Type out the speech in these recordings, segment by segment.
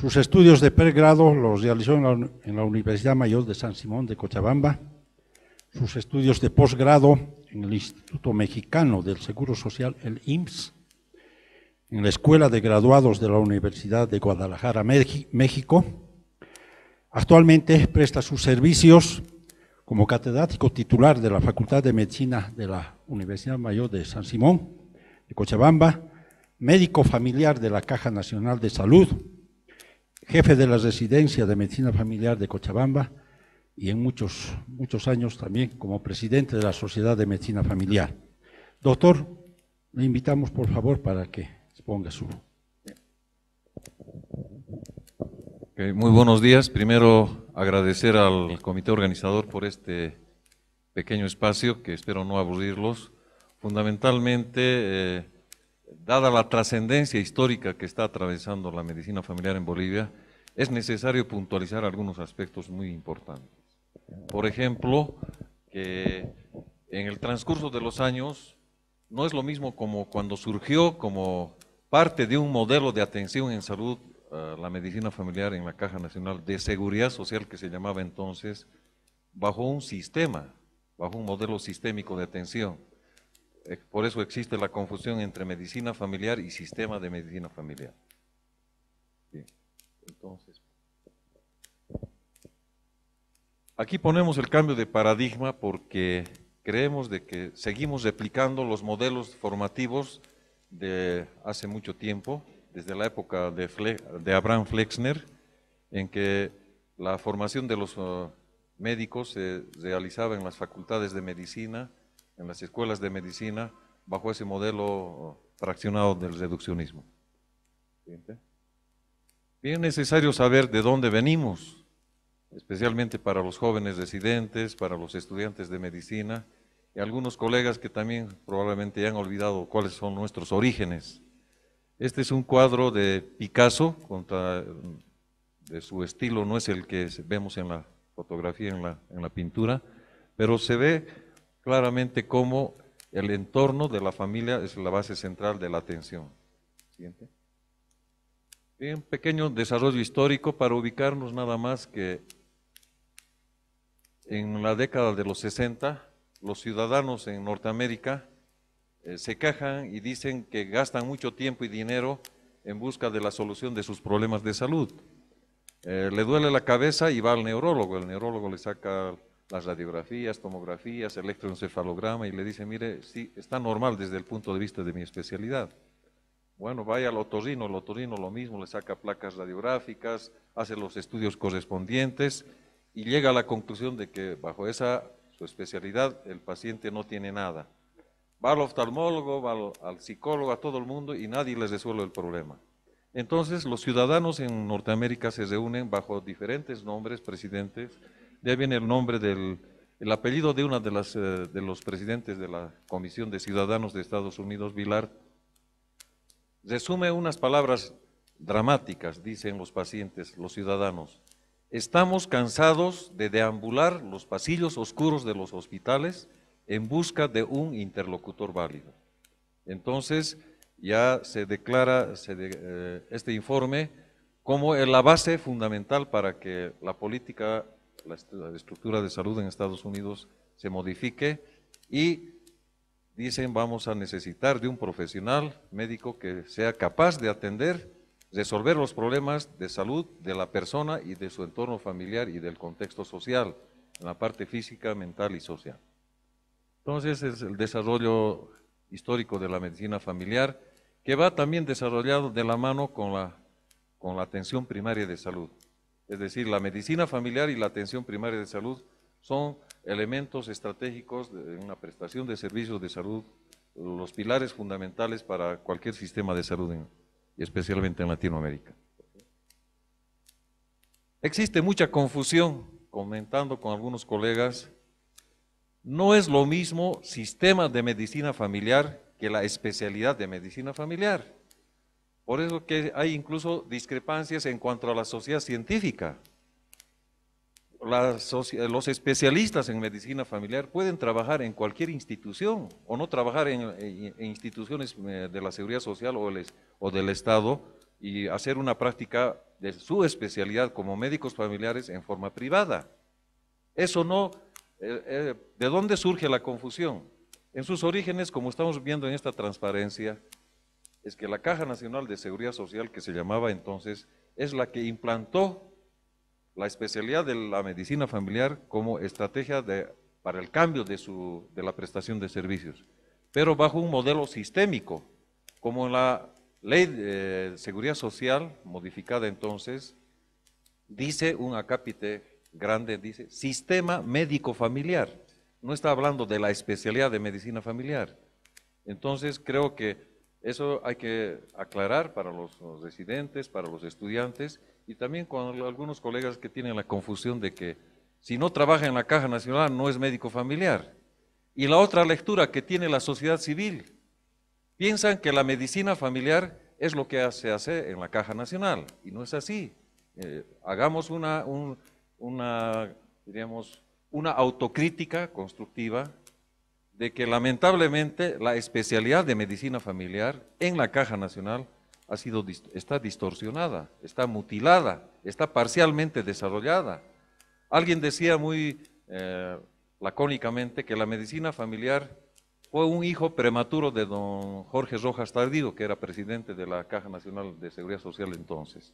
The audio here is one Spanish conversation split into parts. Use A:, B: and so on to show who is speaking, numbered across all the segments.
A: Sus estudios de pregrado los realizó en la, Universidad Mayor de San Simón de Cochabamba, sus estudios de posgrado en el Instituto Mexicano del Seguro Social, el IMSS, en la Escuela de Graduados de la Universidad de Guadalajara, México. Actualmente presta sus servicios como catedrático titular de la Facultad de Medicina de la Universidad Mayor de San Simón, de Cochabamba, médico familiar de la Caja Nacional de Salud, jefe de la residencia de medicina familiar de Cochabamba y en muchos, muchos años también como presidente de la Sociedad de Medicina Familiar. Doctor, le invitamos por favor para que exponga su... muy buenos días. Primero agradecer al comité organizador por este pequeño espacio que espero no aburrirlos. Fundamentalmente... Eh, dada la trascendencia histórica que está atravesando la medicina familiar en Bolivia, es necesario puntualizar algunos aspectos muy importantes. Por ejemplo, que en el transcurso de los años no es lo mismo como cuando surgió como parte de un modelo de atención en salud eh, la medicina familiar en la Caja Nacional de Seguridad Social que se llamaba entonces, bajo un sistema, bajo un modelo sistémico de atención eh, por eso existe la confusión entre medicina familiar y sistema de medicina familiar. Aquí ponemos el cambio de paradigma porque creemos de que seguimos replicando los modelos formativos de hace mucho tiempo, desde la época de, de Abraham Flexner, en que la formación de los uh, médicos se realizaba en las facultades de medicina, en las escuelas de medicina bajo ese modelo fraccionado del reduccionismo. Bien necesario saber de dónde venimos, especialmente para los jóvenes residentes, para los estudiantes de medicina y algunos colegas que también probablemente hayan han olvidado cuáles son nuestros orígenes. Este es un cuadro de Picasso, contra, de su estilo no es el que vemos en la fotografía, en la, en la pintura, pero se ve claramente cómo el entorno de la familia es la base central de la atención. Un pequeño desarrollo histórico para ubicarnos nada más que en la década de los 60 los ciudadanos en Norteamérica eh, se quejan y dicen que gastan mucho tiempo y dinero en busca de la solución de sus problemas de salud. Eh, le duele la cabeza y va al neurólogo, el neurólogo le saca las radiografías, tomografías, electroencefalograma y le dice, mire, sí, está normal desde el punto de vista de mi especialidad. Bueno, vaya al otorrino, el otorrino lo mismo, le saca placas radiográficas, hace los estudios correspondientes y llega a la conclusión de que bajo esa su especialidad el paciente no tiene nada. Va al oftalmólogo, va al, al psicólogo, a todo el mundo y nadie les resuelve el problema. Entonces los ciudadanos en Norteamérica se reúnen bajo diferentes nombres, presidentes, de viene el nombre del apellido de uno de eh, de los presidentes de la Comisión de Ciudadanos de Estados Unidos, Vilar. Resume unas palabras dramáticas, dicen los pacientes, los ciudadanos. Estamos cansados de deambular los pasillos oscuros de los hospitales en busca de un interlocutor válido. Entonces, ya se declara eh, este informe como la base fundamental para que la política la estructura de salud en Estados Unidos se modifique y dicen vamos a necesitar de un profesional médico que sea capaz de atender, resolver los problemas de salud de la persona y de su entorno familiar y del contexto social, en la parte física, mental y social. Entonces es el desarrollo histórico de la medicina familiar que va también desarrollado de la mano con la, con la atención primaria de salud. Es decir, la medicina familiar y la atención primaria de salud son elementos estratégicos de una prestación de servicios de salud, los pilares fundamentales para cualquier sistema de salud, especialmente en Latinoamérica. Existe mucha confusión, comentando con algunos colegas, no es lo mismo sistema de medicina familiar que la especialidad de medicina familiar. Por eso que hay incluso discrepancias en cuanto a la sociedad científica. los especialistas en medicina familiar pueden trabajar en cualquier institución o no trabajar en, instituciones eh, de la seguridad social o, del Estado y hacer una práctica de su especialidad como médicos familiares en forma privada. Eso no, eh, eh, ¿de dónde surge la confusión? En sus orígenes, como estamos viendo en esta transparencia, es que la Caja Nacional de Seguridad Social, que se llamaba entonces, es la que implantó la especialidad de la medicina familiar como estrategia de, para el cambio de, de la prestación de servicios, pero bajo un modelo sistémico, como la ley de eh, seguridad social, modificada entonces, dice un acápite grande, dice sistema médico familiar. No está hablando de la especialidad de medicina familiar. Entonces creo que eso hay que aclarar para los, residentes, para los estudiantes y también con algunos colegas que tienen la confusión de que si no trabaja en la Caja Nacional no es médico familiar. Y la otra lectura que tiene la sociedad civil, piensan que la medicina familiar es lo que se hace en la Caja Nacional y no es así. Eh, hagamos una, una autocrítica constructiva de que lamentablemente la especialidad de medicina familiar en la Caja Nacional ha sido, está distorsionada, está mutilada, está parcialmente desarrollada. Alguien decía muy eh, lacónicamente que la medicina familiar fue un hijo prematuro de don Jorge Rojas Tardío, que era presidente de la Caja Nacional de Seguridad Social entonces.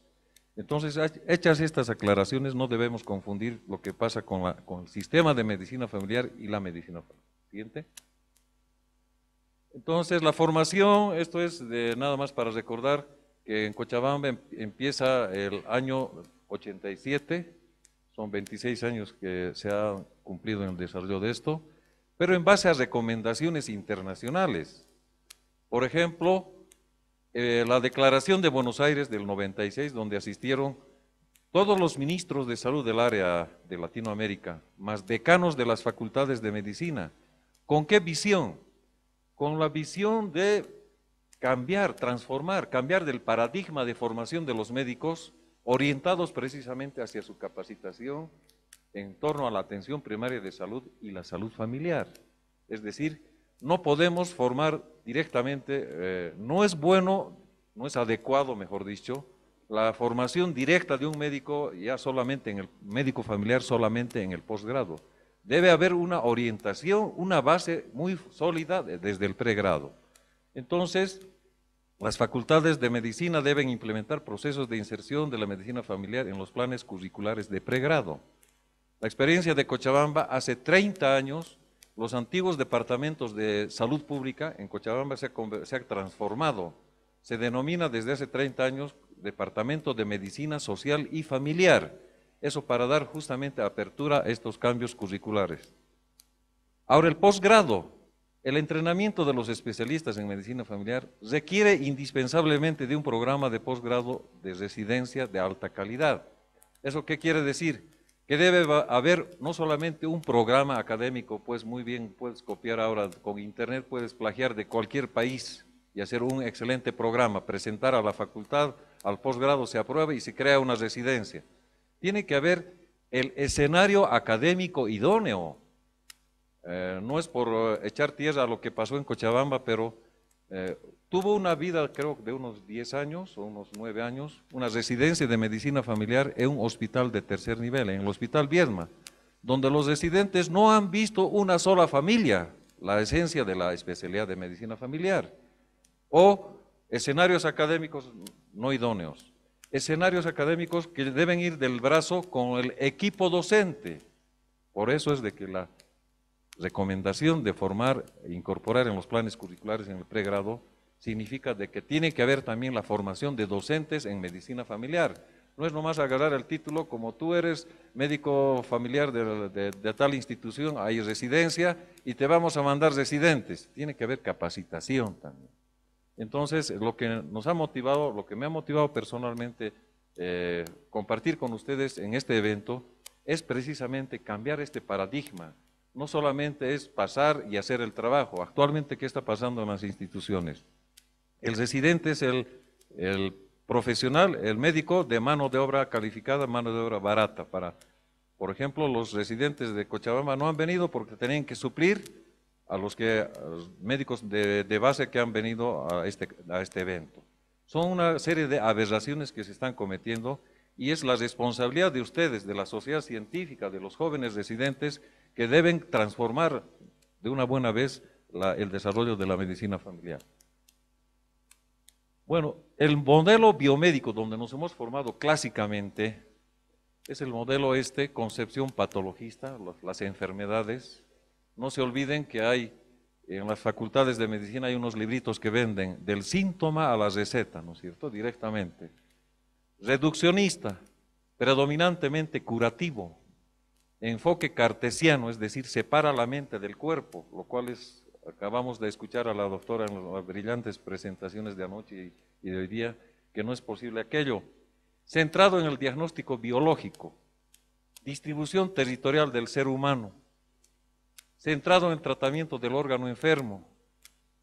A: Entonces, hechas estas aclaraciones, no debemos confundir lo que pasa con, con el sistema de medicina familiar y la medicina Siguiente. Entonces, la formación, esto es de, nada más para recordar que en Cochabamba em, empieza el año 87, son 26 años que se ha cumplido en el desarrollo de esto, pero en base a recomendaciones internacionales. Por ejemplo, eh, la declaración de Buenos Aires del 96, donde asistieron todos los ministros de salud del área de Latinoamérica, más decanos de las facultades de medicina, ¿Con qué visión? Con la visión de cambiar, transformar, cambiar del paradigma de formación de los médicos orientados precisamente hacia su capacitación en torno a la atención primaria de salud y la salud familiar. Es decir, no podemos formar directamente, eh, no es bueno, no es adecuado, mejor dicho, la formación directa de un médico ya solamente en el médico familiar, solamente en el posgrado debe haber una orientación, una base muy sólida desde el pregrado. Entonces, las facultades de medicina deben implementar procesos de inserción de la medicina familiar en los planes curriculares de pregrado. La experiencia de Cochabamba hace 30 años, los antiguos departamentos de salud pública en Cochabamba se han transformado. Se denomina desde hace 30 años Departamento de Medicina Social y Familiar eso para dar justamente apertura a estos cambios curriculares. Ahora, el posgrado, el entrenamiento de los especialistas en medicina familiar requiere indispensablemente de un programa de posgrado de residencia de alta calidad. ¿Eso qué quiere decir? Que debe haber no solamente un programa académico, pues muy bien, puedes copiar ahora con internet, puedes plagiar de cualquier país y hacer un excelente programa, presentar a la facultad, al posgrado se aprueba y se crea una residencia. Tiene que haber el escenario académico idóneo. Eh, no es por eh, echar tierra a lo que pasó en Cochabamba, pero eh, tuvo una vida, creo, de unos 10 años o unos 9 años, una residencia de medicina familiar en un hospital de tercer nivel, en el Hospital Viedma, donde los residentes no han visto una sola familia, la esencia de la especialidad de medicina familiar, o escenarios académicos no idóneos escenarios académicos que deben ir del brazo con el equipo docente. Por eso es de que la recomendación de formar e incorporar en los planes curriculares en el pregrado significa de que tiene que haber también la formación de docentes en medicina familiar. No es nomás agarrar el título como tú eres médico familiar de tal institución, hay residencia y te vamos a mandar residentes. Tiene que haber capacitación también. Entonces, lo que nos ha motivado, lo que me ha motivado personalmente eh, compartir con ustedes en este evento es precisamente cambiar este paradigma. No solamente es pasar y hacer el trabajo. Actualmente, ¿qué está pasando en las instituciones? El residente es el, profesional, el médico de mano de obra calificada, mano de obra barata. Para, por ejemplo, los residentes de Cochabamba no han venido porque tenían que suplir a los, que, médicos de, base que han venido a este, a este evento. Son una serie de aberraciones que se están cometiendo y es la responsabilidad de ustedes, de la sociedad científica, de los jóvenes residentes, que deben transformar de una buena vez el desarrollo de la medicina familiar. Bueno, el modelo biomédico donde nos hemos formado clásicamente es el modelo este, concepción patologista, las enfermedades, no se olviden que hay en las facultades de medicina hay unos libritos que venden del síntoma a la receta, ¿no es cierto? Directamente. Reduccionista, predominantemente curativo, enfoque cartesiano, es decir, separa la mente del cuerpo, lo cual es, acabamos de escuchar a la doctora en las brillantes presentaciones de anoche y de hoy día, que no es posible aquello. Centrado en el diagnóstico biológico, distribución territorial del ser humano, centrado en el tratamiento del órgano enfermo.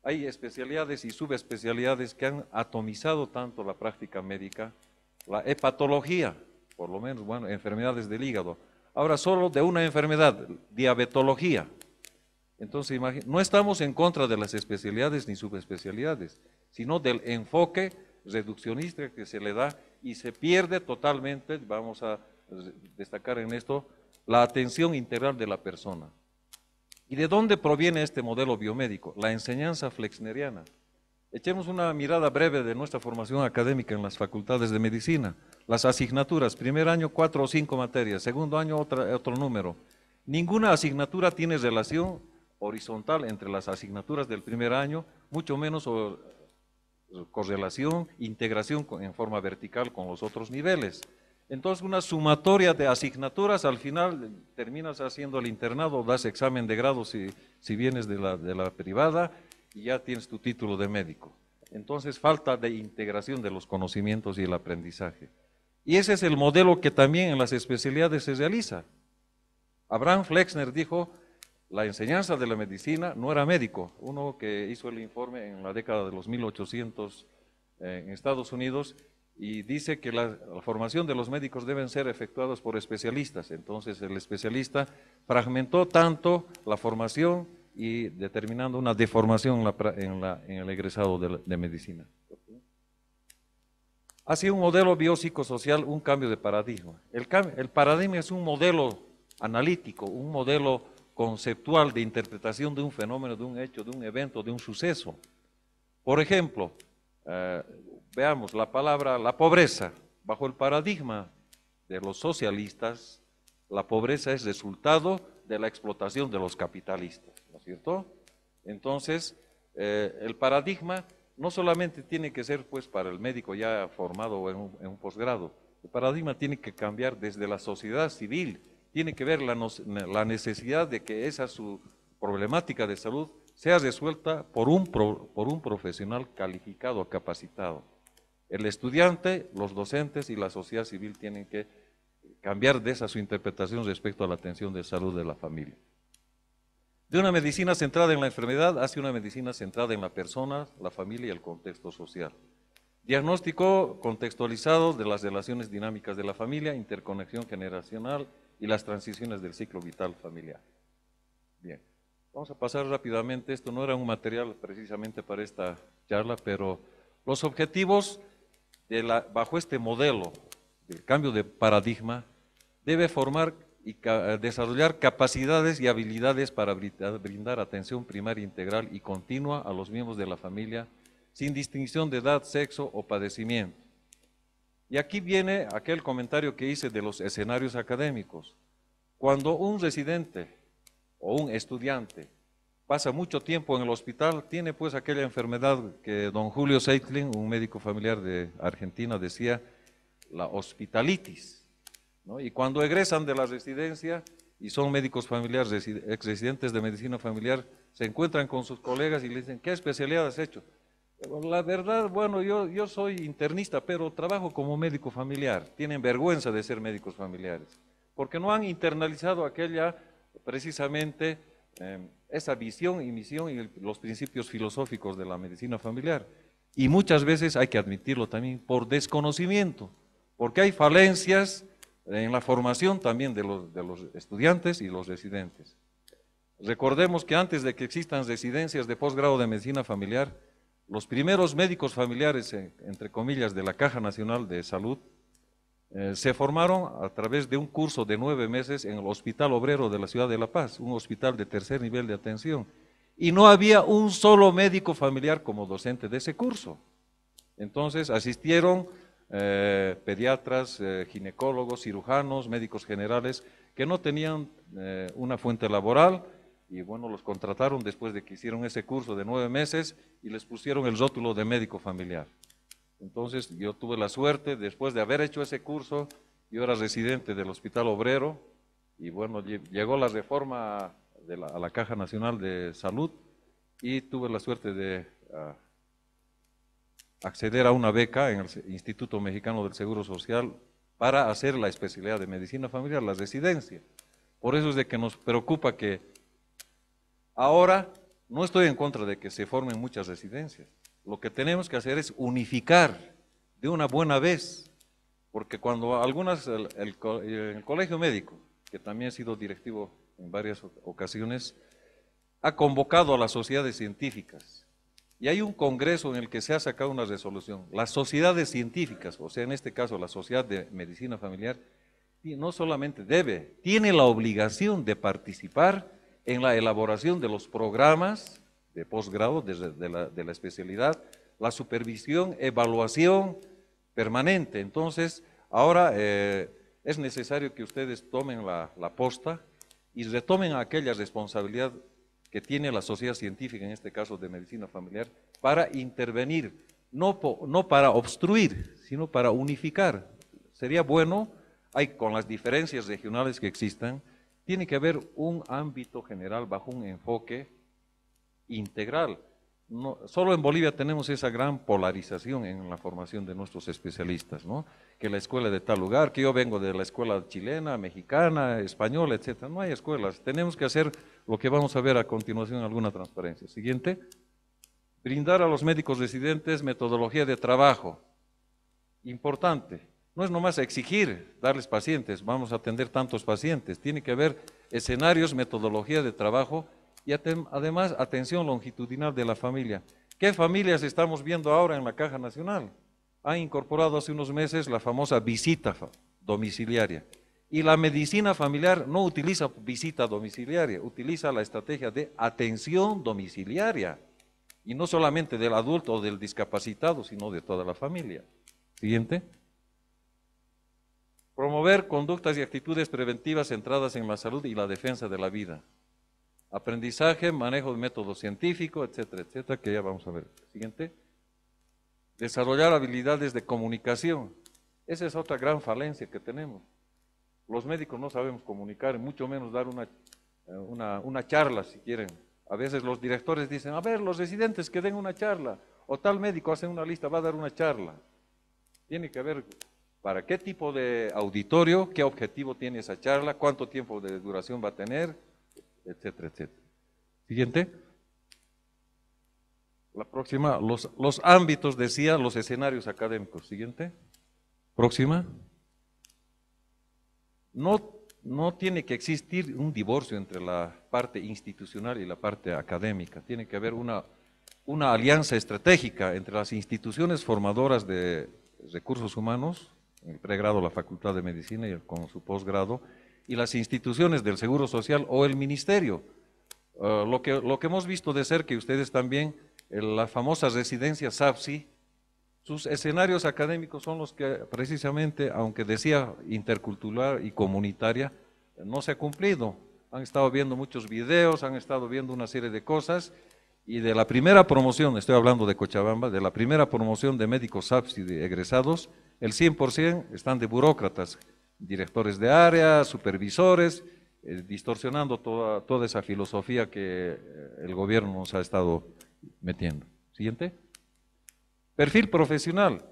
A: Hay especialidades y subespecialidades que han atomizado tanto la práctica médica, la hepatología, por lo menos, bueno, enfermedades del hígado. Ahora solo de una enfermedad, diabetología. Entonces, no estamos en contra de las especialidades ni subespecialidades, sino del enfoque reduccionista que se le da y se pierde totalmente, vamos a destacar en esto, la atención integral de la persona. ¿Y de dónde proviene este modelo biomédico? La enseñanza flexneriana. Echemos una mirada breve de nuestra formación académica en las facultades de medicina. Las asignaturas, primer año cuatro o cinco materias, segundo año otra, otro número. Ninguna asignatura tiene relación horizontal entre las asignaturas del primer año, mucho menos correlación, integración en forma vertical con los otros niveles. Entonces, una sumatoria de asignaturas, al final terminas haciendo el internado, das examen de grado si, si vienes de la, de la privada y ya tienes tu título de médico. Entonces, falta de integración de los conocimientos y el aprendizaje. Y ese es el modelo que también en las especialidades se realiza. Abraham Flexner dijo, la enseñanza de la medicina no era médico, uno que hizo el informe en la década de los 1800 eh, en Estados Unidos, y dice que la, formación de los médicos deben ser efectuados por especialistas. Entonces el especialista fragmentó tanto la formación y determinando una deformación en, el egresado de, medicina. Ha sido un modelo biopsico-social un cambio de paradigma. El, paradigma es un modelo analítico, un modelo conceptual de interpretación de un fenómeno, de un hecho, de un evento, de un suceso. Por ejemplo, eh, Veamos la palabra, la pobreza. Bajo el paradigma de los socialistas, la pobreza es resultado de la explotación de los capitalistas, ¿no es cierto? Entonces, eh, el paradigma no solamente tiene que ser pues para el médico ya formado en un, posgrado, el paradigma tiene que cambiar desde la sociedad civil, tiene que ver la, necesidad de que esa su problemática de salud sea resuelta por un, por un profesional calificado, capacitado. El estudiante, los docentes y la sociedad civil tienen que cambiar de esa su interpretación respecto a la atención de salud de la familia. De una medicina centrada en la enfermedad hacia una medicina centrada en la persona, la familia y el contexto social. Diagnóstico contextualizado de las relaciones dinámicas de la familia, interconexión generacional y las transiciones del ciclo vital familiar. Bien, vamos a pasar rápidamente, esto no era un material precisamente para esta charla, pero los objetivos bajo este modelo del cambio de paradigma, debe formar y desarrollar capacidades y habilidades para brindar atención primaria integral y continua a los miembros de la familia, sin distinción de edad, sexo o padecimiento. Y aquí viene aquel comentario que hice de los escenarios académicos. Cuando un residente o un estudiante pasa mucho tiempo en el hospital, tiene pues aquella enfermedad que don Julio Seitling, un médico familiar de Argentina, decía, la hospitalitis. Y cuando egresan de la residencia y son médicos familiares, exresidentes de medicina familiar, se encuentran con sus colegas y le dicen, ¿qué especialidad has hecho? La verdad, bueno, yo, soy internista, pero trabajo como médico familiar. Tienen vergüenza de ser médicos familiares, porque no han internalizado aquella precisamente... Em, esa visión y misión y los principios filosóficos de la medicina familiar. Y muchas veces hay que admitirlo también por desconocimiento, porque hay falencias en la formación también de los, estudiantes y los residentes. Recordemos que antes de que existan residencias de posgrado de medicina familiar, los primeros médicos familiares, eh, entre comillas, de la Caja Nacional de Salud, eh, se formaron a través de un curso de nueve meses en el Hospital Obrero de la Ciudad de La Paz, un hospital de tercer nivel de atención. Y no había un solo médico familiar como docente de ese curso. Entonces asistieron eh, pediatras, eh, ginecólogos, cirujanos, médicos generales, que no tenían una fuente laboral. Y bueno, los contrataron después de que hicieron ese curso de nueve meses y les pusieron el rótulo de médico familiar. Entonces yo tuve la suerte, después de haber hecho ese curso, yo era residente del Hospital Obrero y bueno, llegó la reforma a la Caja Nacional de Salud y tuve la suerte de ah, acceder a una beca en el Instituto Mexicano del Seguro Social para hacer la especialidad de medicina familiar, la residencia. Por eso es de que nos preocupa que ahora no estoy en contra de que se formen muchas residencias, lo que tenemos que hacer es unificar de una buena vez, porque cuando algunas, el, colegio médico, que también ha sido directivo en varias ocasiones, ha convocado a las sociedades científicas. Y hay un congreso en el que se ha sacado una resolución. Las sociedades científicas, o sea, en este caso la Sociedad de Medicina Familiar, no solamente debe, tiene la obligación de participar en la elaboración de los programas de posgrado, desde de la, especialidad, la supervisión, evaluación permanente. Entonces, ahora eh, es necesario que ustedes tomen la, la, posta y retomen aquella responsabilidad que tiene la sociedad científica, en este caso de medicina familiar, para intervenir, no, no para obstruir, sino para unificar. Sería bueno, hay, con las diferencias regionales que existan, tiene que haber un ámbito general bajo un enfoque integral. No, solo en Bolivia tenemos esa gran polarización en la formación de nuestros especialistas, ¿no? Que la escuela de tal lugar, que yo vengo de la escuela chilena, mexicana, española, etcétera. No hay escuelas. Tenemos que hacer lo que vamos a ver a continuación en alguna transparencia. Siguiente. Brindar a los médicos residentes metodología de trabajo. Importante. No es nomás exigir darles pacientes, vamos a atender tantos pacientes. Tiene que haber escenarios, metodología de trabajo y además atención longitudinal de la familia. ¿Qué familias estamos viendo ahora en la Caja Nacional? Ha incorporado hace unos meses la famosa visita domiciliaria. Y la medicina familiar no utiliza visita domiciliaria, utiliza la estrategia de atención domiciliaria. Y no solamente del adulto o del discapacitado, sino de toda la familia. Siguiente. Promover conductas y actitudes preventivas centradas en la salud y la defensa de la vida. Aprendizaje, manejo de método científico, etcétera, etcétera, que ya vamos a ver. Siguiente. Desarrollar habilidades de comunicación. Esa es otra gran falencia que tenemos. Los médicos no sabemos comunicar, mucho menos dar una, eh, una, una charla, si quieren. A veces los directores dicen, a ver, los residentes que den una charla, o tal médico hace una lista, va a dar una charla. Tiene que ver para qué tipo de auditorio, qué objetivo tiene esa charla, cuánto tiempo de duración va a tener, etcétera, etcétera. Siguiente. La próxima, los, ámbitos, decía, los escenarios académicos. Siguiente. Próxima. No, tiene que existir un divorcio entre la parte institucional y la parte académica. Tiene que haber una, una alianza estratégica entre las instituciones formadoras de recursos humanos, el pregrado la Facultad de Medicina y con su posgrado, y las instituciones del Seguro Social o el Ministerio. Eh, lo, que, lo que hemos visto de cerca, que ustedes también, en eh, la famosa residencia SAPSI, sus escenarios académicos son los que precisamente, aunque decía intercultural y comunitaria, no se ha cumplido. Han estado viendo muchos videos, han estado viendo una serie de cosas y de la primera promoción, estoy hablando de Cochabamba, de la primera promoción de médicos SAPSI de egresados, el 100% están de burócratas, directores de área, supervisores, eh, distorsionando toda, esa filosofía que eh, el gobierno nos ha estado metiendo. Siguiente. Perfil profesional.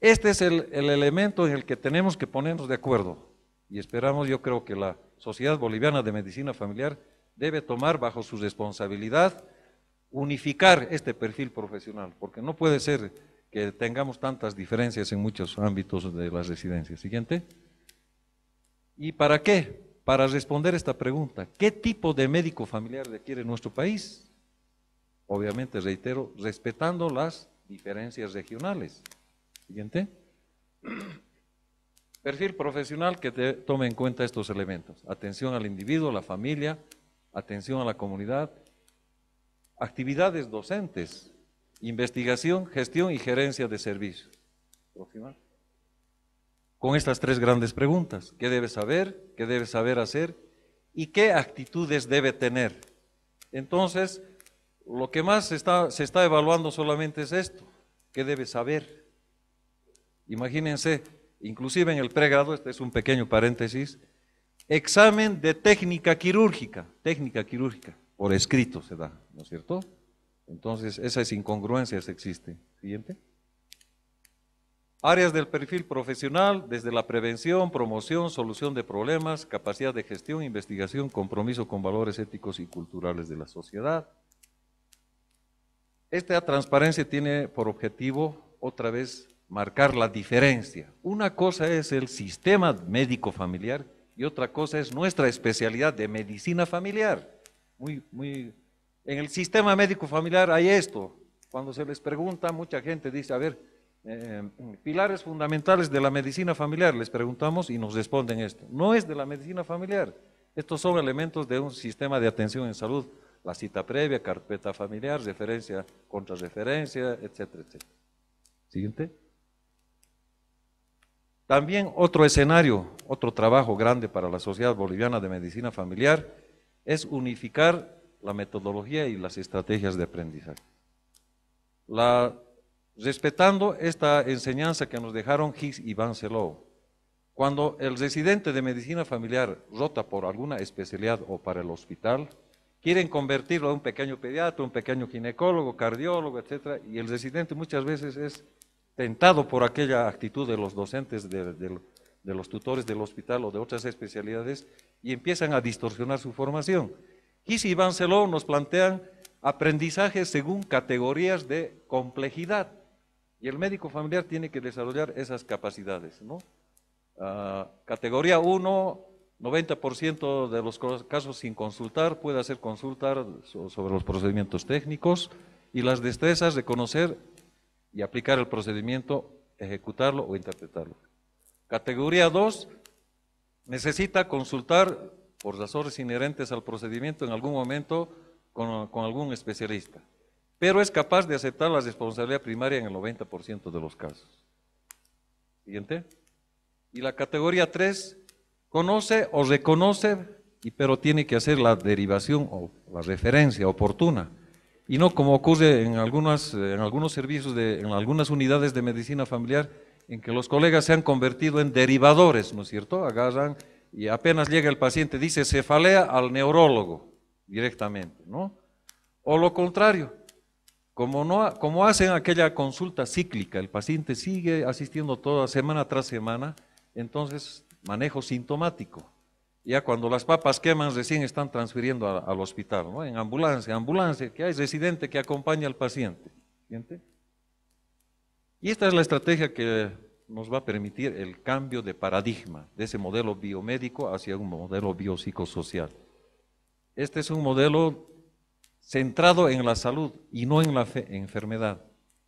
A: Este es el, el, elemento en el que tenemos que ponernos de acuerdo y esperamos, yo creo que la Sociedad Boliviana de Medicina Familiar debe tomar bajo su responsabilidad unificar este perfil profesional, porque no puede ser que tengamos tantas diferencias en muchos ámbitos de las residencias. Siguiente. ¿Y para qué? Para responder esta pregunta, ¿qué tipo de médico familiar requiere nuestro país? Obviamente, reitero, respetando las diferencias regionales. Siguiente. Perfil profesional que tome en cuenta estos elementos. Atención al individuo, la familia, atención a la comunidad, actividades docentes, investigación, gestión y gerencia de servicios. Próximo con estas tres grandes preguntas. ¿Qué debe saber? ¿Qué debe saber hacer? ¿Y qué actitudes debe tener? Entonces, lo que más se está, evaluando solamente es esto. ¿Qué debe saber? Imagínense, inclusive en el pregrado, este es un pequeño paréntesis, examen de técnica quirúrgica, técnica quirúrgica, por escrito se da, ¿no es cierto? Entonces, esas incongruencias existen. Siguiente. Áreas del perfil profesional, desde la prevención, promoción, solución de problemas, capacidad de gestión, investigación, compromiso con valores éticos y culturales de la sociedad. Esta transparencia tiene por objetivo, otra vez, marcar la diferencia. Una cosa es el sistema médico familiar y otra cosa es nuestra especialidad de medicina familiar. muy, en el sistema médico familiar hay esto. Cuando se les pregunta, mucha gente dice, a ver, eh, pilares fundamentales de la medicina familiar, les preguntamos y nos responden esto. No es de la medicina familiar, estos son elementos de un sistema de atención en salud, la cita previa, carpeta familiar, referencia contrarreferencia etcétera, etcétera. Siguiente. También otro escenario, otro trabajo grande para la Sociedad Boliviana de Medicina Familiar es unificar la metodología y las estrategias de aprendizaje. La respetando esta enseñanza que nos dejaron Higgs y Bancelot. Cuando el residente de medicina familiar rota por alguna especialidad o para el hospital, quieren convertirlo a un pequeño pediatra, un pequeño ginecólogo, cardiólogo, etc. Y el residente muchas veces es tentado por aquella actitud de los docentes, de, los tutores del hospital o de otras especialidades, y empiezan a distorsionar su formación. Gis y Bancelot nos plantean aprendizajes según categorías de complejidad. Y el médico familiar tiene que desarrollar esas capacidades, ah, categoría 1, 90% de los casos sin consultar, puede hacer consultar sobre los procedimientos técnicos y las destrezas de conocer y aplicar el procedimiento, ejecutarlo o interpretarlo. Categoría 2, necesita consultar por razones inherentes al procedimiento en algún momento con algún especialista pero es capaz de aceptar la responsabilidad primaria en el 90% de los casos. Siguiente. Y la categoría 3, conoce o reconoce, y, pero tiene que hacer la derivación o la referencia oportuna. Y no como ocurre en, algunas, eh, en algunos servicios, en algunas unidades de medicina familiar, en que los colegas se han convertido en derivadores, ¿no es cierto? Agarran y apenas llega el paciente, dice cefalea al neurólogo directamente, ¿no? O lo contrario, como, no, como hacen aquella consulta cíclica, el paciente sigue asistiendo toda semana tras semana, entonces manejo sintomático. Ya cuando las papas queman, recién están transfiriendo al hospital, En ambulancia, ambulancia, que hay residente que acompaña al paciente. Y esta es la estrategia que nos va a permitir el cambio de paradigma de ese modelo biomédico hacia un modelo biopsicosocial. Este es un modelo centrado en la salud y no en la enfermedad.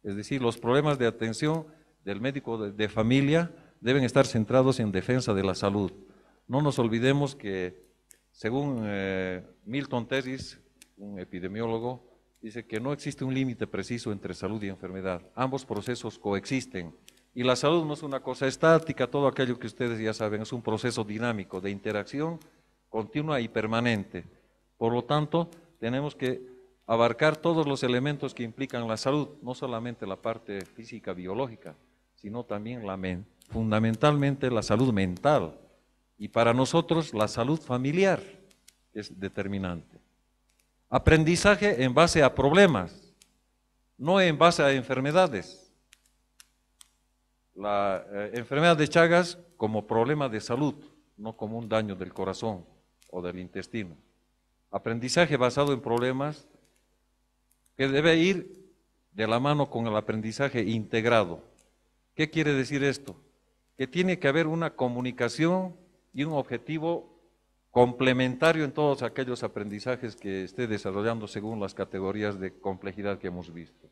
A: Es decir, los problemas de atención del médico de, familia deben estar centrados en defensa de la salud. No nos olvidemos que, según eh, Milton tesis un epidemiólogo, dice que no existe un límite preciso entre salud y enfermedad. Ambos procesos coexisten. Y la salud no es una cosa estática, todo aquello que ustedes ya saben, es un proceso dinámico de interacción continua y permanente. Por lo tanto, tenemos que abarcar todos los elementos que implican la salud, no solamente la parte física, biológica, sino también la fundamentalmente la salud mental. Y para nosotros la salud familiar es determinante. Aprendizaje en base a problemas, no en base a enfermedades. La eh, enfermedad de Chagas como problema de salud, no como un daño del corazón o del intestino. Aprendizaje basado en problemas debe ir de la mano con el aprendizaje integrado. ¿Qué quiere decir esto? Que tiene que haber una comunicación y un objetivo complementario en todos aquellos aprendizajes que esté desarrollando según las categorías de complejidad que hemos visto.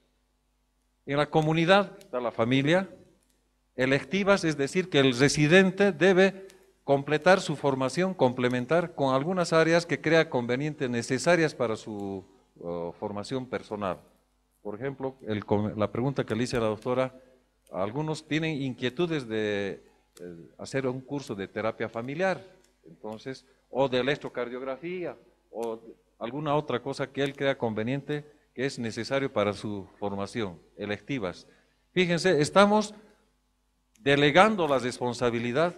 A: En la comunidad está la familia, electivas, es decir, que el residente debe completar su formación, complementar con algunas áreas que crea convenientes, necesarias para su formación personal. Por ejemplo, la pregunta que le hice a la doctora, algunos tienen inquietudes de eh, hacer un curso de terapia familiar, entonces, o de electrocardiografía, o alguna otra cosa que él crea conveniente que es necesario para su formación, electivas. Fíjense, estamos delegando la responsabilidad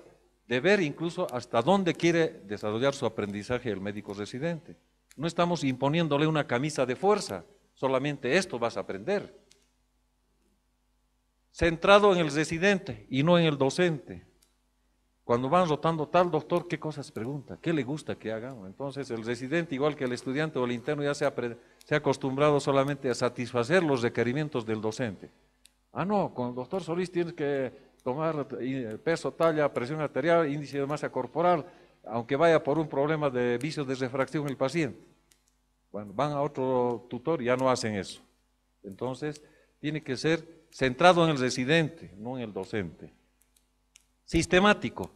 A: de ver incluso hasta dónde quiere desarrollar su aprendizaje el médico residente. No estamos imponiéndole una camisa de fuerza, solamente esto vas a aprender. Centrado en el residente y no en el docente. Cuando van rotando tal doctor, ¿qué cosas pregunta? ¿Qué le gusta que haga? Entonces el residente, igual que el estudiante o el interno, ya se se ha acostumbrado solamente a satisfacer los requerimientos del docente. Ah, no, con el doctor Solís tienes que tomar eh, peso, talla, presión arterial, índice de masa corporal, aunque vaya por un problema de vicios de refracción el paciente. Bueno, van a otro tutor ya no hacen eso. Entonces, tiene que ser centrado en el residente, no en el docente. Sistemático.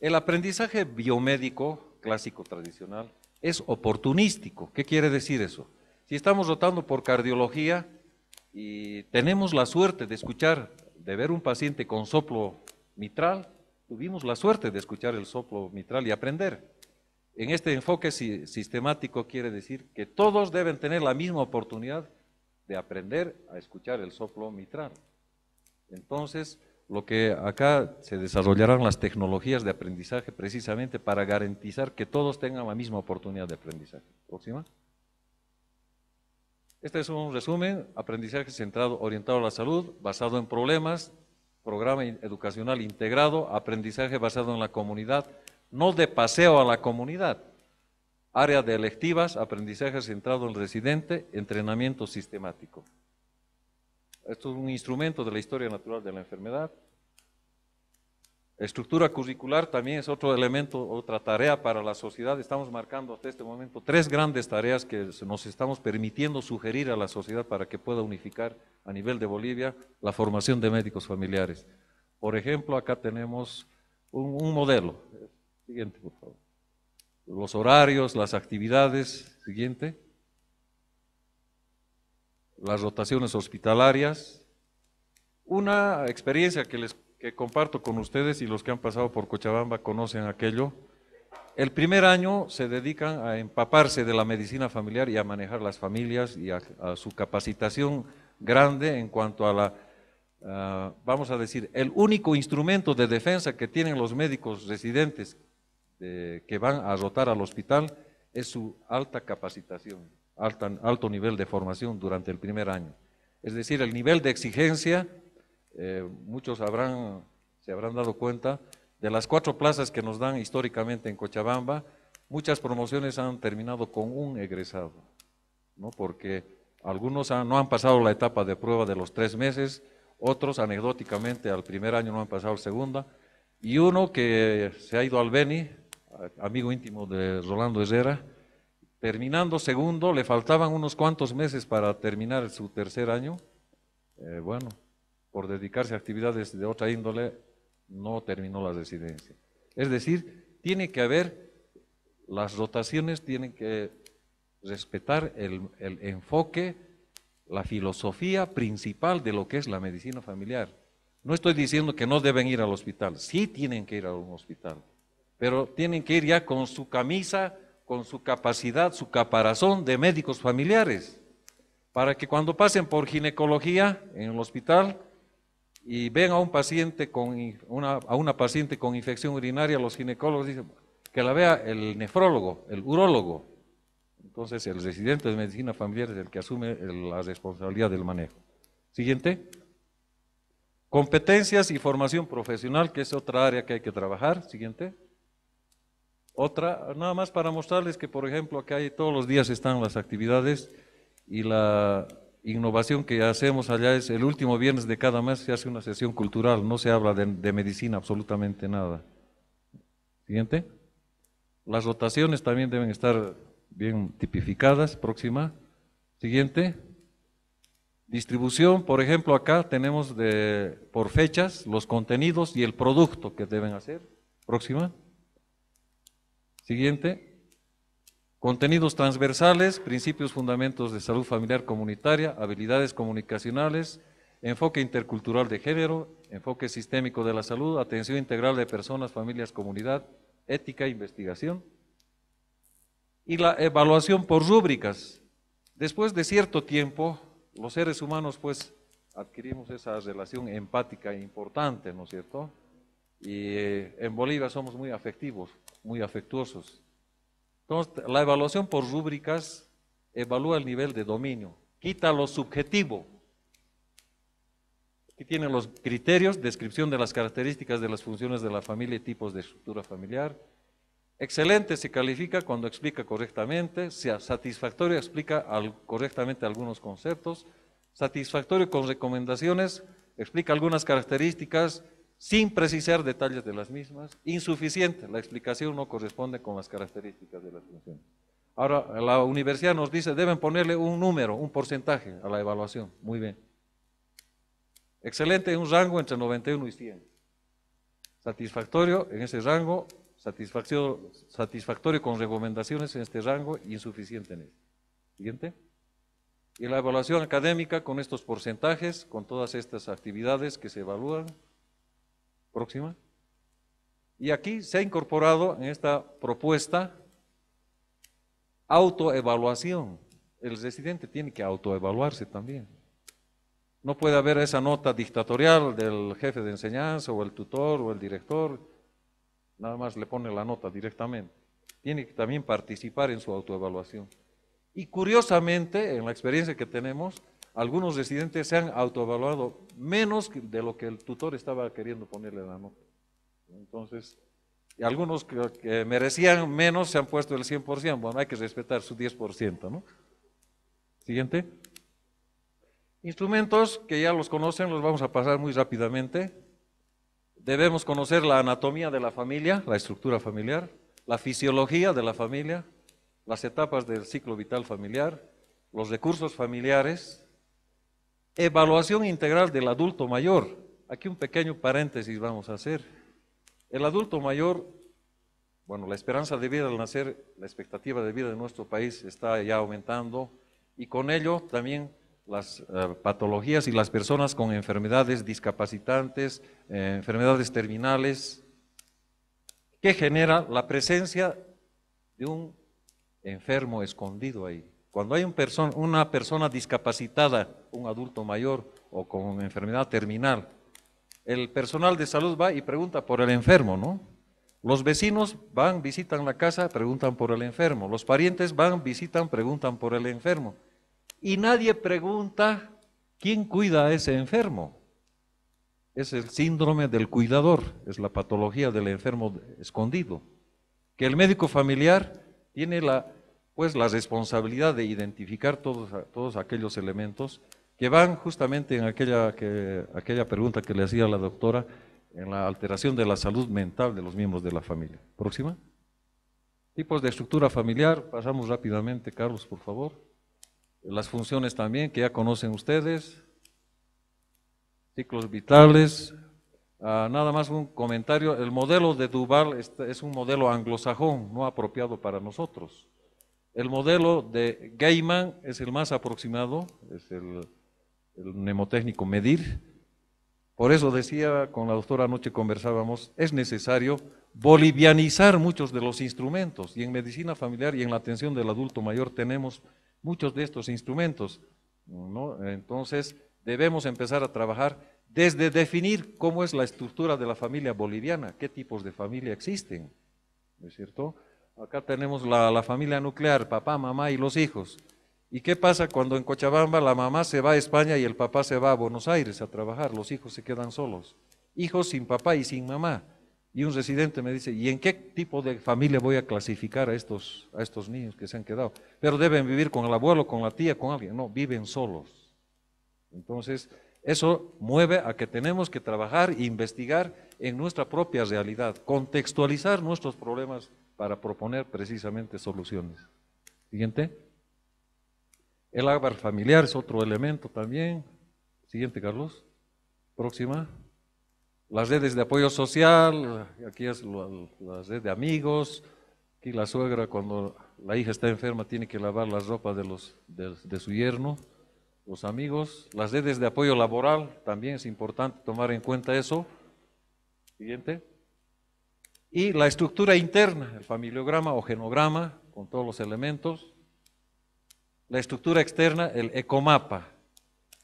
A: El aprendizaje biomédico clásico tradicional es oportunístico. ¿Qué quiere decir eso? Si estamos rotando por cardiología y tenemos la suerte de escuchar, de ver un paciente con soplo mitral, tuvimos la suerte de escuchar el soplo mitral y aprender. En este enfoque sistemático quiere decir que todos deben tener la misma oportunidad de aprender a escuchar el soplo mitral. Entonces, lo que acá se desarrollarán las tecnologías de aprendizaje precisamente para garantizar que todos tengan la misma oportunidad de aprendizaje. Próxima. Este es un resumen, aprendizaje centrado, orientado a la salud, basado en problemas, programa educacional integrado, aprendizaje basado en la comunidad, no de paseo a la comunidad. Área de electivas, aprendizaje centrado en el residente, entrenamiento sistemático. Esto es un instrumento de la historia natural de la enfermedad, Estructura curricular también es otro elemento, otra tarea para la sociedad. Estamos marcando hasta este momento tres grandes tareas que nos estamos permitiendo sugerir a la sociedad para que pueda unificar a nivel de Bolivia la formación de médicos familiares. Por ejemplo, acá tenemos un, modelo. Siguiente, por favor. Los horarios, las actividades. Siguiente. Las rotaciones hospitalarias. Una experiencia que les que comparto con ustedes y los que han pasado por Cochabamba conocen aquello. El primer año se dedican a empaparse de la medicina familiar y a manejar las familias y a, su capacitación grande en cuanto a la, ah, vamos a decir, el único instrumento de defensa que tienen los médicos residentes eh, que van a rotar al hospital es su alta capacitación, alto nivel de formación durante el primer año. Es decir, el nivel de exigencia eh, muchos habrán, se habrán dado cuenta, de las cuatro plazas que nos dan históricamente en Cochabamba, muchas promociones han terminado con un egresado, ¿no? porque algunos no han pasado la etapa de prueba de los tres meses, otros anecdóticamente al primer año no han pasado el segunda, y uno que se ha ido al Beni, amigo íntimo de Rolando Herrera, terminando segundo, le faltaban unos cuantos meses para terminar su tercer año. Eh, bueno, por dedicarse a actividades de otra índole, no terminó la residencia. Es decir, tiene que haber, las rotaciones tienen que respetar el, el enfoque, la filosofía principal de lo que es la medicina familiar. No estoy diciendo que no deben ir al hospital, sí tienen que ir a un hospital, pero tienen que ir ya con su camisa, con su capacidad, su caparazón de médicos familiares, para que cuando pasen por ginecología en el hospital, y ven a un paciente con una, paciente con infección urinaria, los ginecólogos dicen que la vea el nefrólogo, el urólogo. Entonces el residente de medicina familiar es el que asume la responsabilidad del manejo. Siguiente. Competencias y formación profesional, que es otra área que hay que trabajar. Siguiente. Otra, nada más para mostrarles que, por ejemplo, acá todos los días están las actividades y la, innovación que hacemos allá es el último viernes de cada mes se hace una sesión cultural, no se habla de, medicina absolutamente nada. Siguiente. Las rotaciones también deben estar bien tipificadas, próxima. Siguiente. Distribución, por ejemplo, acá tenemos de, por fechas los contenidos y el producto que deben hacer. Próxima. Siguiente. Contenidos transversales, principios, fundamentos de salud familiar comunitaria, habilidades comunicacionales, enfoque intercultural de género, enfoque sistémico de la salud, atención integral de personas, familias, comunidad, ética investigación. Y la evaluación por rúbricas. Después de cierto tiempo, los seres humanos pues adquirimos esa relación empática importante, ¿no es cierto? Y eh, en Bolivia somos muy afectivos, muy afectuosos. Entonces, la evaluación por rúbricas evalúa el nivel de dominio, quita lo subjetivo. Aquí tienen los criterios, descripción de las características de las funciones de la familia y tipos de estructura familiar. Excelente se califica cuando explica correctamente, satisfactorio explica correctamente algunos conceptos, satisfactorio con recomendaciones, explica algunas características sin precisar detalles de las mismas, insuficiente, la explicación no corresponde con las características de la funciones. Ahora, la universidad nos dice, deben ponerle un número, un porcentaje a la evaluación. Muy bien. Excelente en un rango entre 91 y 100. Satisfactorio en ese rango, satisfactorio, satisfactorio con recomendaciones en este rango, insuficiente en este. Siguiente. Y la evaluación académica con estos porcentajes, con todas estas actividades que se evalúan, Próxima. Y aquí se ha incorporado en esta propuesta autoevaluación. El residente tiene que autoevaluarse también. No puede haber esa nota dictatorial del jefe de enseñanza o el tutor o el director. Nada más le pone la nota directamente. Tiene que también participar en su autoevaluación. Y curiosamente, en la experiencia que tenemos, algunos residentes se han autoevaluado menos de lo que el tutor estaba queriendo ponerle la nota. Entonces, algunos que merecían menos se han puesto el 100%, bueno, hay que respetar su 10%, ¿no? Siguiente. Instrumentos que ya los conocen, los vamos a pasar muy rápidamente. Debemos conocer la anatomía de la familia, la estructura familiar, la fisiología de la familia, las etapas del ciclo vital familiar, los recursos familiares, Evaluación integral del adulto mayor. Aquí un pequeño paréntesis vamos a hacer. El adulto mayor, bueno, la esperanza de vida al nacer, la expectativa de vida de nuestro país está ya aumentando y con ello también las eh, patologías y las personas con enfermedades discapacitantes, eh, enfermedades terminales, que genera la presencia de un enfermo escondido ahí. Cuando hay una persona discapacitada, un adulto mayor o con enfermedad terminal, el personal de salud va y pregunta por el enfermo, ¿no? Los vecinos van, visitan la casa, preguntan por el enfermo. Los parientes van, visitan, preguntan por el enfermo. Y nadie pregunta quién cuida a ese enfermo. Es el síndrome del cuidador, es la patología del enfermo escondido. Que el médico familiar tiene la pues la responsabilidad de identificar todos, todos aquellos elementos que van justamente en aquella, que, aquella pregunta que le hacía la doctora, en la alteración de la salud mental de los miembros de la familia. Próxima. Tipos de estructura familiar, pasamos rápidamente, Carlos, por favor. Las funciones también que ya conocen ustedes, ciclos vitales. Ah, nada más un comentario, el modelo de Duval es un modelo anglosajón, no apropiado para nosotros. El modelo de Gaiman es el más aproximado, es el, el mnemotécnico medir. Por eso decía, con la doctora anoche conversábamos, es necesario bolivianizar muchos de los instrumentos. Y en medicina familiar y en la atención del adulto mayor tenemos muchos de estos instrumentos. Entonces, debemos empezar a trabajar desde definir cómo es la estructura de la familia boliviana, qué tipos de familia existen, es cierto?, Acá tenemos la, familia nuclear, papá, mamá y los hijos. ¿Y qué pasa cuando en Cochabamba la mamá se va a España y el papá se va a Buenos Aires a trabajar? Los hijos se quedan solos. Hijos sin papá y sin mamá. Y un residente me dice, ¿y en qué tipo de familia voy a clasificar a estos, a estos niños que se han quedado? Pero deben vivir con el abuelo, con la tía, con alguien. No, viven solos. Entonces, eso mueve a que tenemos que trabajar e investigar en nuestra propia realidad, contextualizar nuestros problemas para proponer precisamente soluciones. Siguiente. El árbol familiar es otro elemento también. Siguiente, Carlos. Próxima. Las redes de apoyo social, aquí es la, red de amigos, aquí la suegra cuando la hija está enferma tiene que lavar las ropas de, los, de su yerno, los amigos. Las redes de apoyo laboral, también es importante tomar en cuenta eso. Siguiente y la estructura interna, el familiograma o genograma con todos los elementos, la estructura externa, el ecomapa.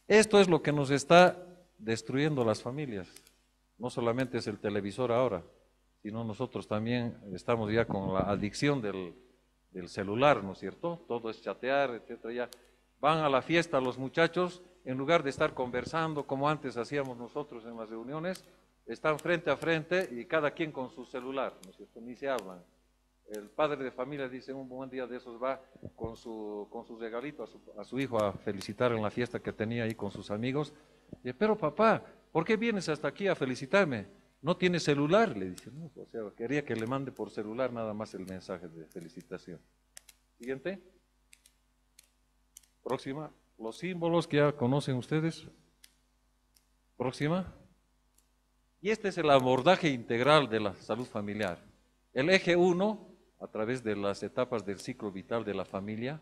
A: Esto es lo que nos está destruyendo las familias. No solamente es el televisor ahora, sino nosotros también estamos ya con la adicción del, celular, ¿no es cierto? Todo es chatear, etc. Ya van a la fiesta los muchachos, en lugar de estar conversando como antes hacíamos nosotros en las reuniones, están frente a frente y cada quien con su celular, ¿no Ni se hablan. El padre de familia dice un buen día de esos va con su, con su regalito a su, hijo a felicitar en la fiesta que tenía ahí con sus amigos. Y, pero papá, ¿por qué vienes hasta aquí a felicitarme? No tienes celular, le dice. o sea, quería que le mande por celular nada más el mensaje de felicitación. Siguiente. Próxima. Los símbolos que ya conocen ustedes. Próxima. Y este es el abordaje integral de la salud familiar. El eje 1, a través de las etapas del ciclo vital de la familia,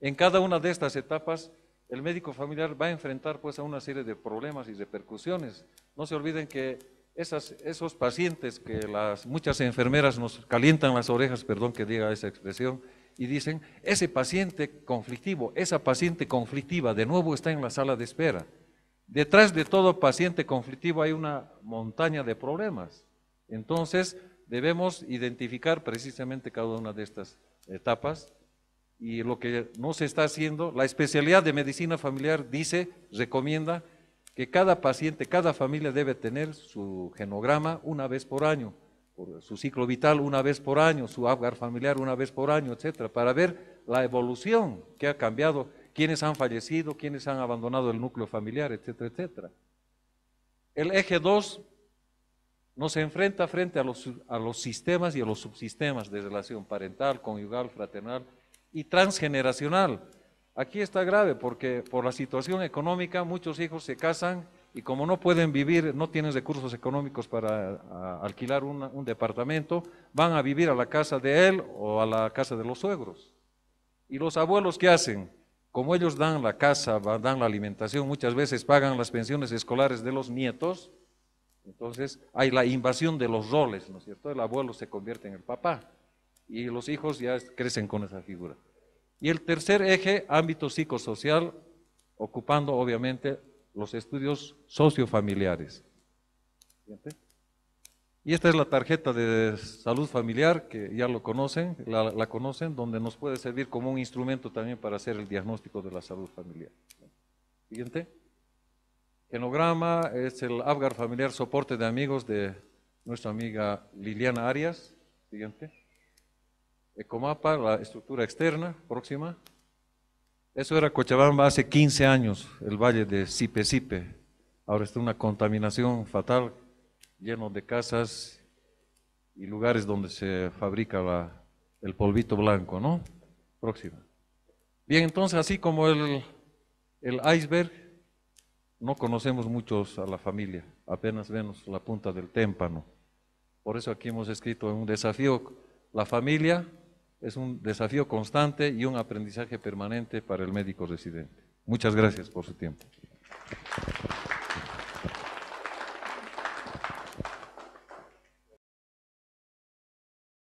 A: en cada una de estas etapas el médico familiar va a enfrentar pues a una serie de problemas y repercusiones. No se olviden que esos pacientes que las muchas enfermeras nos calientan las orejas, perdón que diga esa expresión, y dicen, ese paciente conflictivo, esa paciente conflictiva de nuevo está en la sala de espera. Detrás de todo paciente conflictivo hay una montaña de problemas. Entonces, debemos identificar precisamente cada una de estas etapas y lo que no se está haciendo, la especialidad de medicina familiar dice, recomienda que cada paciente, cada familia debe tener su genograma una vez por año, su ciclo vital una vez por año, su hogar familiar una vez por año, etcétera, para ver la evolución que ha cambiado quiénes han fallecido, quienes han abandonado el núcleo familiar, etcétera, etcétera. El eje 2 nos enfrenta frente a los, a los sistemas y a los subsistemas de relación parental, conyugal, fraternal y transgeneracional. Aquí está grave porque por la situación económica muchos hijos se casan y como no pueden vivir, no tienen recursos económicos para alquilar un departamento, van a vivir a la casa de él o a la casa de los suegros. ¿Y los abuelos qué hacen? como ellos dan la casa, dan la alimentación, muchas veces pagan las pensiones escolares de los nietos, entonces hay la invasión de los roles, ¿no es cierto? El abuelo se convierte en el papá y los hijos ya crecen con esa figura. Y el tercer eje, ámbito psicosocial, ocupando obviamente los estudios sociofamiliares. Y esta es la tarjeta de salud familiar, que ya lo conocen, la, conocen, donde nos puede servir como un instrumento también para hacer el diagnóstico de la salud familiar. Siguiente. Genograma, es el Abgar Familiar Soporte de Amigos de nuestra amiga Liliana Arias. Siguiente. Ecomapa, la estructura externa, próxima. Eso era Cochabamba hace 15 años, el valle de Sipe Sipe. Ahora está una contaminación fatal llenos de casas y lugares donde se fabrica el polvito blanco, ¿no? Próximo. Bien, entonces, así como el, el iceberg, no conocemos muchos a la familia, apenas vemos la punta del témpano. Por eso aquí hemos escrito un desafío. La familia es un desafío constante y un aprendizaje permanente para el médico residente. Muchas gracias por su tiempo.